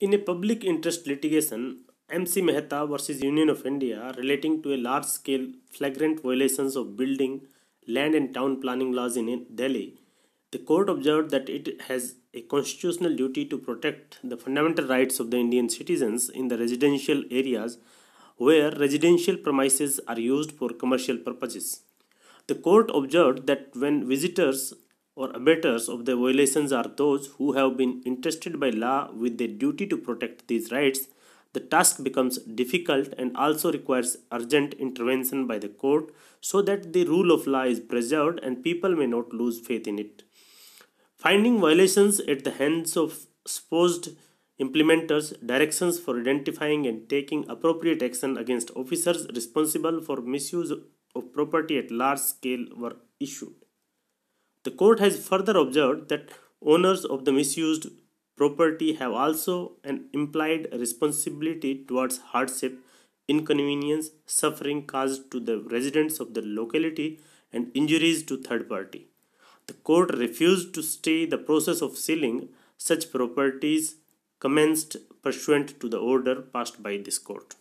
In a public interest litigation, MC Mehta versus Union of India relating to a large scale flagrant violations of building, land and town planning laws in Delhi, the court observed that it has a constitutional duty to protect the fundamental rights of the Indian citizens in the residential areas where residential premises are used for commercial purposes. The court observed that when visitors or abettors of the violations are those who have been entrusted by law with the duty to protect these rights, the task becomes difficult and also requires urgent intervention by the court so that the rule of law is preserved and people may not lose faith in it. Finding violations at the hands of supposed implementers, directions for identifying and taking appropriate action against officers responsible for misuse of property at large scale were issued. The court has further observed that owners of the misused property have also an implied responsibility towards hardship, inconvenience, suffering caused to the residents of the locality, and injuries to third party. The court refused to stay the process of selling such properties commenced pursuant to the order passed by this court.